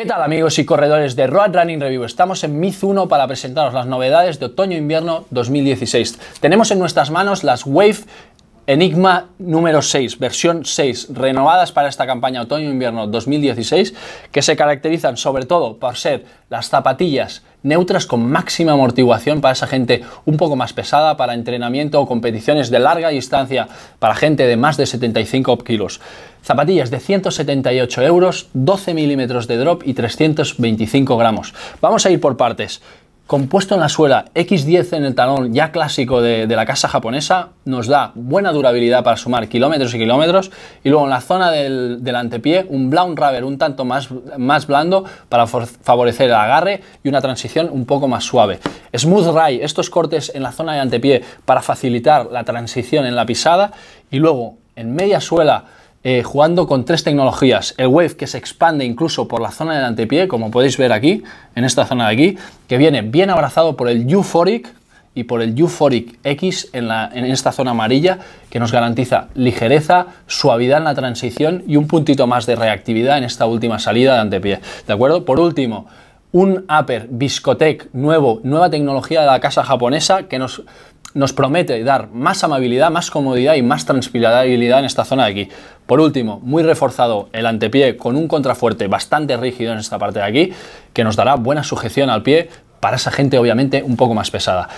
¿Qué tal amigos y corredores de Road Running Review? Estamos en Mizuno para presentaros las novedades de otoño-invierno 2016. Tenemos en nuestras manos las Wave Enigma número 6, versión 6, renovadas para esta campaña otoño-invierno 2016, que se caracterizan sobre todo por ser las zapatillas neutras con máxima amortiguación para esa gente un poco más pesada, para entrenamiento o competiciones de larga distancia, para gente de más de 75 kilos. Zapatillas de 178 euros, 12 milímetros de drop y 325 gramos. Vamos a ir por partes compuesto en la suela X10 en el talón ya clásico de, la casa japonesa, nos da buena durabilidad para sumar kilómetros y kilómetros. Y luego en la zona del, antepié, un brown Rubber un tanto más, más blando para favorecer el agarre y una transición un poco más suave. Smooth Ray, estos cortes en la zona de antepié para facilitar la transición en la pisada. Y luego en media suela eh, jugando con tres tecnologías. El Wave que se expande incluso por la zona del antepié, como podéis ver aquí, en esta zona de aquí, que viene bien abrazado por el Euphoric y por el Euphoric X en, la, en esta zona amarilla, que nos garantiza ligereza, suavidad en la transición y un puntito más de reactividad en esta última salida de antepié. ¿De acuerdo? Por último, un upper Viscotec nuevo, nueva tecnología de la casa japonesa que nos nos promete dar más amabilidad, más comodidad y más transpirabilidad en esta zona de aquí. Por último, muy reforzado el antepié con un contrafuerte bastante rígido en esta parte de aquí, que nos dará buena sujeción al pie para esa gente obviamente un poco más pesada.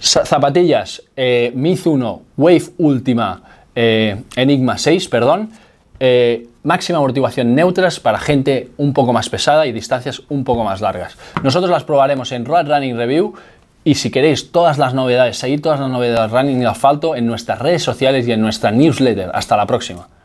Zapatillas eh, 1 Wave Ultima eh, Enigma 6, perdón. Eh, máxima amortiguación neutras para gente un poco más pesada y distancias un poco más largas. Nosotros las probaremos en Road Running Review y si queréis todas las novedades, seguir todas las novedades Running y Asfalto en nuestras redes sociales y en nuestra newsletter. Hasta la próxima.